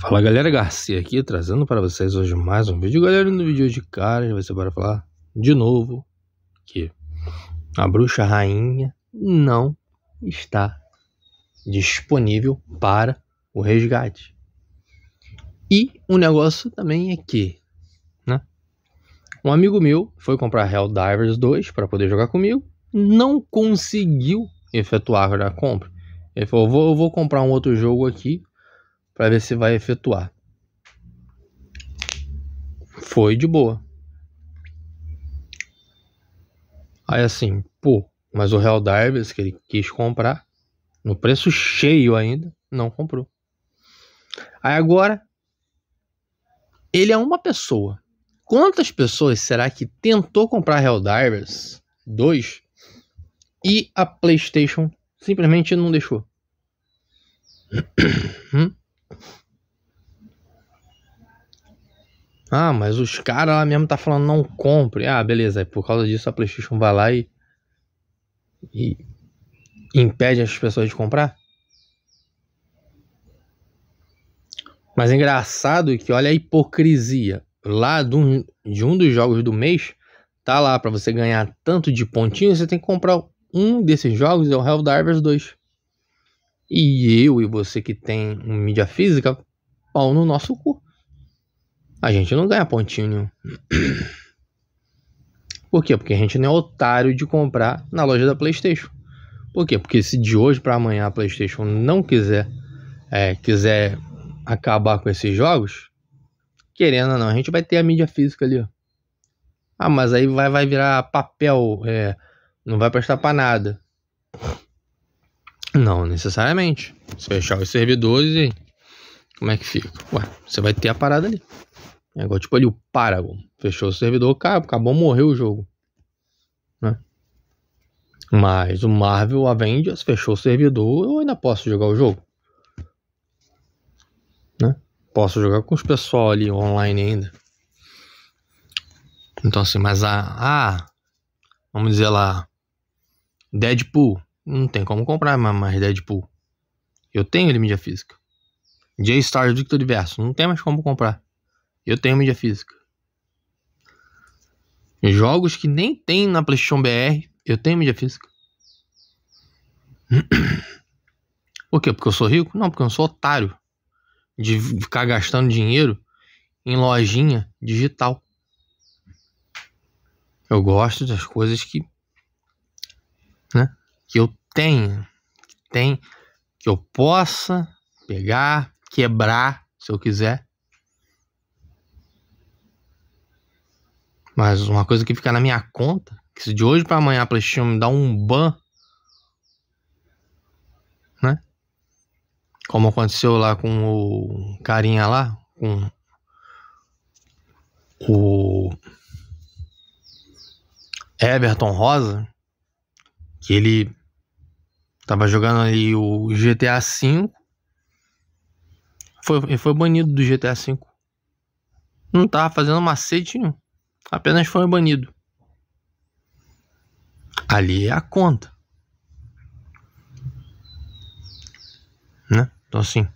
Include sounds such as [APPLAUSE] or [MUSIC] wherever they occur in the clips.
Fala galera, Garcia aqui trazendo para vocês hoje mais um vídeo. Galera, no vídeo de cara vai ser para falar de novo que a bruxa rainha não está disponível para o resgate. E o um negócio também é que, né? Um amigo meu foi comprar Divers 2 para poder jogar comigo, não conseguiu efetuar a compra. Ele falou: vou, eu vou comprar um outro jogo aqui para ver se vai efetuar. Foi de boa. Aí assim, pô, mas o Real Darvis que ele quis comprar, no preço cheio ainda, não comprou. Aí agora, ele é uma pessoa. Quantas pessoas será que tentou comprar Real Divers 2 e a PlayStation simplesmente não deixou? [CLEARS THROAT] Hum? Ah, mas os caras lá mesmo tá falando não compre. Ah, beleza. por causa disso a PlayStation vai lá e, e impede as pessoas de comprar. Mas é engraçado que olha a hipocrisia. Lá de um, de um dos jogos do mês, tá lá para você ganhar tanto de pontinhos, você tem que comprar um desses jogos, é o Helldivers 2. E eu e você que tem mídia física, pau no nosso cu. A gente não ganha pontinho nenhum. [CLEARS THROAT] Por quê? Porque a gente não é otário de comprar na loja da PlayStation. Por quê? Porque se de hoje para amanhã a PlayStation não quiser, é, quiser acabar com esses jogos, querendo ou não, a gente vai ter a mídia física ali. Ó. Ah, mas aí vai, vai virar papel, é, não vai prestar para nada. Não necessariamente. Se fechar os servidores e como é que fica? Ué, você vai ter a parada ali. É igual tipo ali o Paragon. Fechou o servidor, acabou, acabou, morreu o jogo. Né? Mas o Marvel Avengers fechou o servidor, eu ainda posso jogar o jogo. Né? Posso jogar com os pessoal ali online ainda. Então assim, mas a, a vamos dizer lá, Deadpool não tem como comprar mais Deadpool. É, tipo, eu tenho ele mídia física. J-Star Victor Diverso. Não tem mais como comprar. Eu tenho mídia física. Jogos que nem tem na PlayStation BR. Eu tenho mídia física. [CLEARS THROAT] Por quê? Porque eu sou rico? Não, porque eu não sou otário de ficar gastando dinheiro em lojinha digital. Eu gosto das coisas que que eu tenha, que tem, que eu possa pegar, quebrar, se eu quiser. Mas uma coisa que fica na minha conta, que se de hoje para amanhã a PlayStation me dá um ban, né? Como aconteceu lá com o carinha lá, com o Everton Rosa, que ele tava jogando ali o GTA V. Foi, foi banido do GTA V. Não tava fazendo macete nenhum. Apenas foi banido. Ali é a conta. Né? Então assim.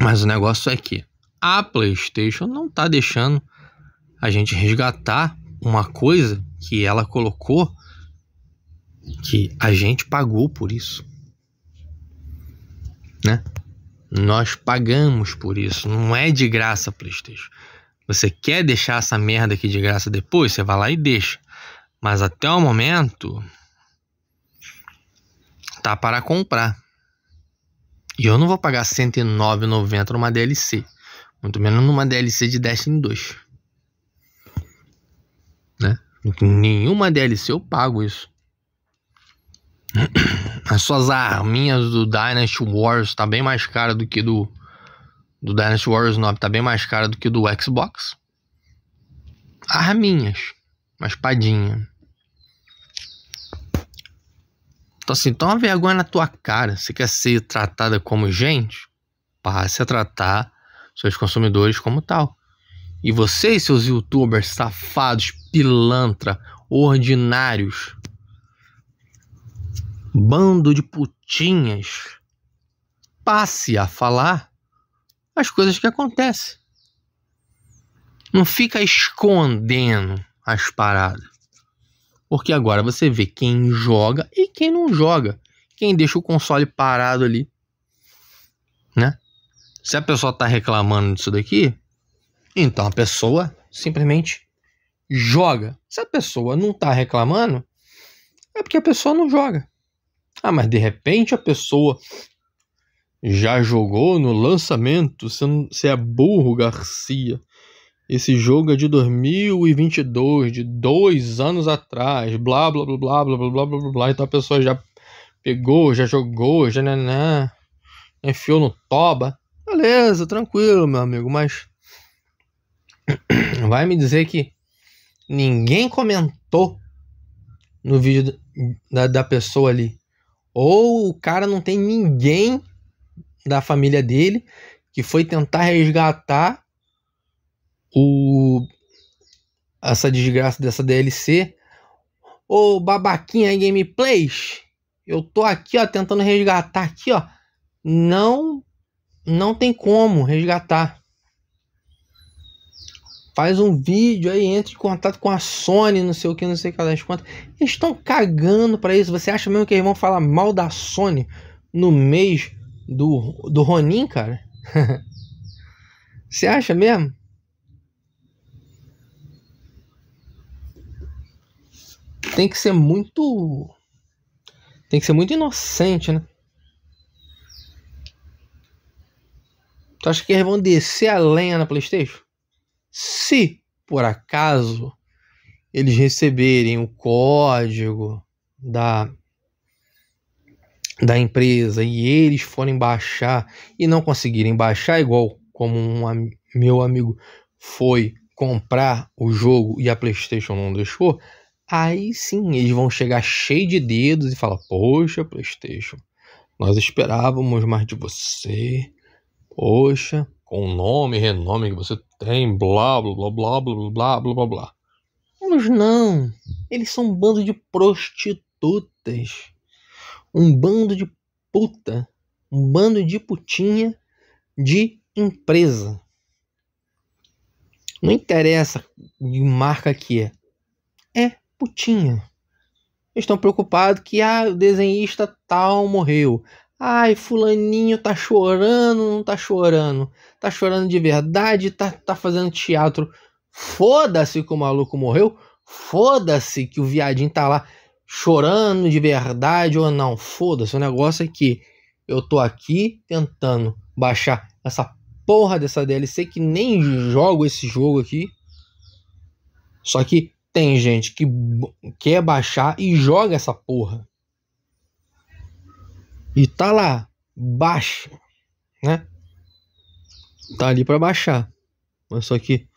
Mas o negócio é que a PlayStation não tá deixando a gente resgatar uma coisa que ela colocou que a gente pagou por isso. Né? Nós pagamos por isso. Não é de graça PlayStation. Você quer deixar essa merda aqui de graça depois? Você vai lá e deixa. Mas até o momento tá para comprar. E eu não vou pagar 109,90 numa DLC, muito menos numa DLC de Destiny 2. Né? Nenhuma DLC eu pago isso. As suas arminhas do Dynasty Wars tá bem mais cara do que do. Do Dynasty Wars 9 tá bem mais cara do que do Xbox. Arminhas. Uma espadinha. Então assim, toma vergonha na tua cara. Você quer ser tratada como gente? Passe a tratar seus consumidores como tal. E vocês, seus youtubers safados, pilantra, ordinários, bando de putinhas, passe a falar as coisas que acontecem. Não fica escondendo as paradas. Porque agora você vê quem joga e quem não joga. Quem deixa o console parado ali. Né? Se a pessoa está reclamando disso daqui, então a pessoa simplesmente joga. Se a pessoa não está reclamando, é porque a pessoa não joga. Ah, mas de repente a pessoa já jogou no lançamento, você, não, você é burro, Garcia. Esse jogo é de 2022, de dois anos atrás, blá blá blá blá blá blá blá blá blá. Então a pessoa já pegou, já jogou, já naná, né, né, né, enfiou no toba. Beleza, tranquilo, meu amigo, mas [COUGHS] vai me dizer que ninguém comentou no vídeo da, da pessoa ali. Ou o cara não tem ninguém da família dele que foi tentar resgatar o essa desgraça dessa DLC. Ô babaquinha gameplays, eu tô aqui ó tentando resgatar aqui ó. Não não tem como resgatar faz um vídeo aí, entra em contato com a Sony, não sei o que, não sei o que das contas. Eles estão cagando para isso. Você acha mesmo que eles vão falar mal da Sony no mês do, do Ronin, cara? [LAUGHS] Você acha mesmo? Tem que ser muito. Tem que ser muito inocente, né? Tu acha que eles vão descer a lenha na PlayStation? Se por acaso eles receberem o código da da empresa e eles forem baixar e não conseguirem baixar igual como um, meu amigo foi comprar o jogo e a PlayStation não deixou, aí sim eles vão chegar cheio de dedos e falar: "Poxa, PlayStation, nós esperávamos mais de você. Poxa, com o nome e renome que você tem, blá blá blá blá blá blá blá blá blá. Mas não, eles são um bando de prostitutas, um bando de puta, um bando de putinha de empresa. Não interessa de marca que é. É putinha. estão preocupados que ah, o desenhista tal morreu. Ai, fulaninho tá chorando, não tá chorando. Tá chorando de verdade, tá, tá fazendo teatro. Foda-se que o maluco morreu. Foda-se que o viadinho tá lá chorando de verdade ou não. Foda-se. O negócio é que eu tô aqui tentando baixar essa porra dessa DLC que nem jogo esse jogo aqui. Só que tem gente que quer baixar e joga essa porra. E tá lá, baixa, né? Tá ali para baixar. Mas só que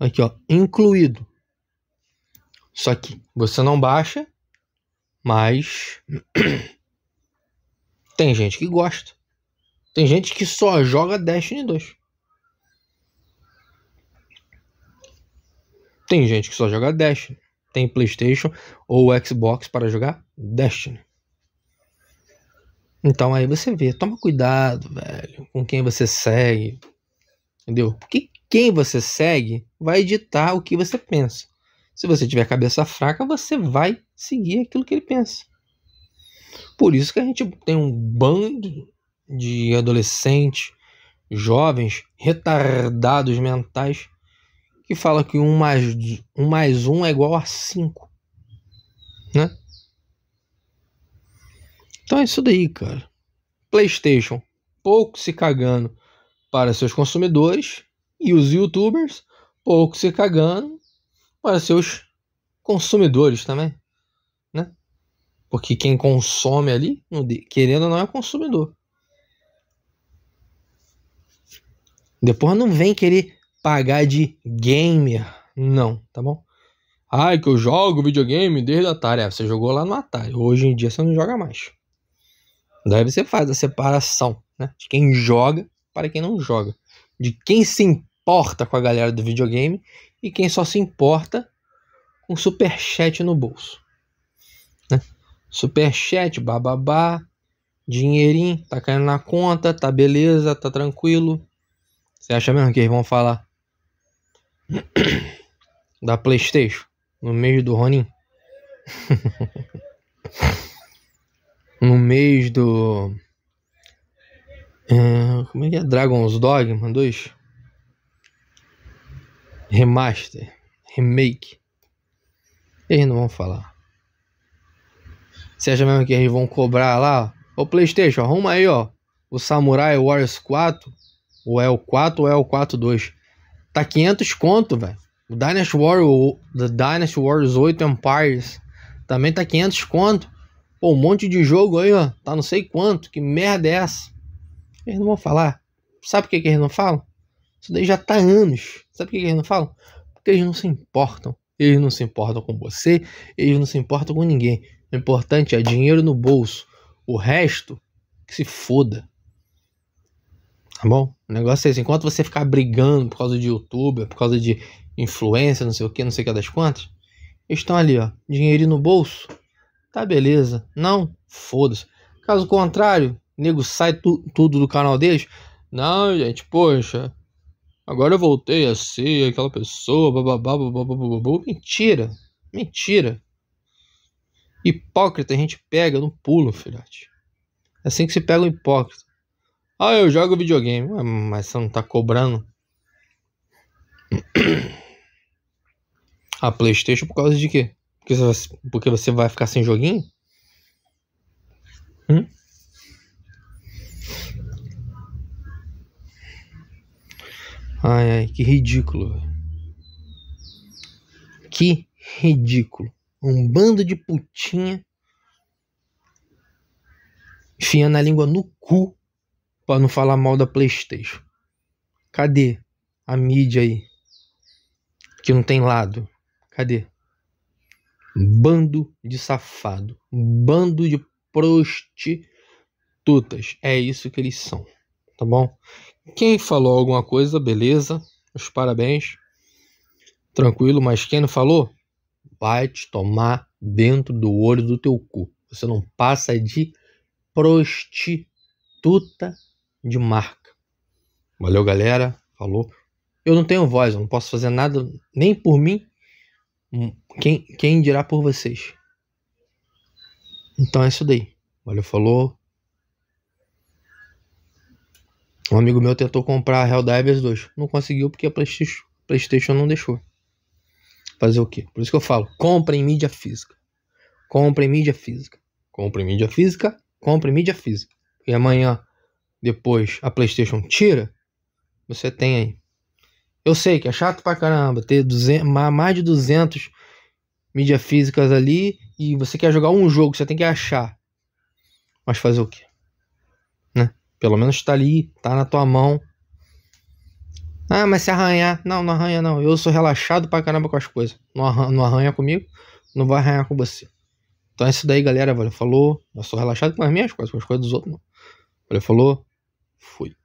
aqui, ó, incluído. Só que você não baixa, mas [CLEARS THROAT] tem gente que gosta. Tem gente que só joga Destiny 2. Tem gente que só joga Destiny. Tem PlayStation ou Xbox para jogar Destiny. Então aí você vê, toma cuidado, velho, com quem você segue. Entendeu? Porque quem você segue vai ditar o que você pensa. Se você tiver cabeça fraca, você vai seguir aquilo que ele pensa. Por isso que a gente tem um bando de adolescentes, jovens, retardados mentais, que fala que um mais um, mais um é igual a cinco. Né? Então é isso daí, cara. PlayStation pouco se cagando para seus consumidores e os youtubers pouco se cagando para seus consumidores também, né? Porque quem consome ali, querendo ou não, é consumidor. Depois não vem querer pagar de gamer, não, tá bom? Ai, que eu jogo videogame desde o Atari. É, você jogou lá no Atari. Hoje em dia você não joga mais. Daí você faz a separação né, de quem joga para quem não joga, de quem se importa com a galera do videogame e quem só se importa com superchat no bolso. Né? Superchat, bababá, dinheirinho, tá caindo na conta, tá beleza, tá tranquilo. Você acha mesmo que eles vão falar [CLEARS THROAT] da PlayStation no meio do Ronin? [LAUGHS] no mês do. É, como é que é? Dragon's Dogma 2 Remaster, Remake. Eles não vão falar. Você acha mesmo que eles vão cobrar lá? Ô PlayStation, arruma aí, ó. O Samurai Warriors 4, ou é o 4 ou é o 4 2. Tá 500 conto, velho. O Dynasty Warriors, The Dynasty Warriors 8 Empires também tá 500 conto. Pô, um monte de jogo aí, ó. Tá não sei quanto. Que merda é essa? Eles não vão falar. Sabe por que, que eles não falam? Isso daí já tá há anos. Sabe por que, que eles não falam? Porque eles não se importam. Eles não se importam com você, eles não se importam com ninguém. O importante é dinheiro no bolso. O resto, que se foda. Tá bom? O negócio é esse. Enquanto você ficar brigando por causa de youtuber, por causa de influência, não sei o que, não sei o que das quantas, eles estão ali, ó. Dinheiro no bolso. Tá beleza. Não? Foda-se. Caso contrário, nego sai tu, tudo do canal deles. Não, gente, poxa. Agora eu voltei a ser aquela pessoa, bababá, bababá, bababá. Mentira. Mentira. Hipócrita a gente pega no pulo, filhote. É assim que se pega um hipócrita. Ah, eu jogo videogame. Mas você não tá cobrando [CLEARS THROAT] a Playstation por causa de quê? Porque você, porque você vai ficar sem joguinho? Hum? Ai, ai, que ridículo. Que ridículo. Um bando de putinha enfiando a língua no cu pra não falar mal da Playstation. Cadê a mídia aí? Que não tem lado. Cadê? Bando de safado, bando de prostitutas. É isso que eles são, tá bom? Quem falou alguma coisa, beleza, os parabéns, tranquilo, mas quem não falou, vai te tomar dentro do olho do teu cu. Você não passa de prostituta de marca. Valeu, galera, falou. Eu não tenho voz, eu não posso fazer nada nem por mim Hum. Quem, quem dirá por vocês? Então é isso daí. olha falou. Um amigo meu tentou comprar Helldivers 2. Não conseguiu porque a PlayStation, PlayStation não deixou. Fazer o quê? Por isso que eu falo: em mídia física. em mídia física. em mídia física. em mídia física. E amanhã, depois, a PlayStation tira. Você tem aí. Eu sei que é chato pra caramba ter 200, mais de 200 mídias físicas ali e você quer jogar um jogo, você tem que achar. Mas fazer o quê? Né? Pelo menos tá ali, tá na tua mão. Ah, mas se arranhar. Não, não arranha não. Eu sou relaxado pra caramba com as coisas. Não arranha, não arranha comigo, não vai arranhar com você. Então é isso daí, galera. Valeu, falou. Eu sou relaxado com as minhas coisas, com as coisas dos outros não. Valeu, falou. Fui.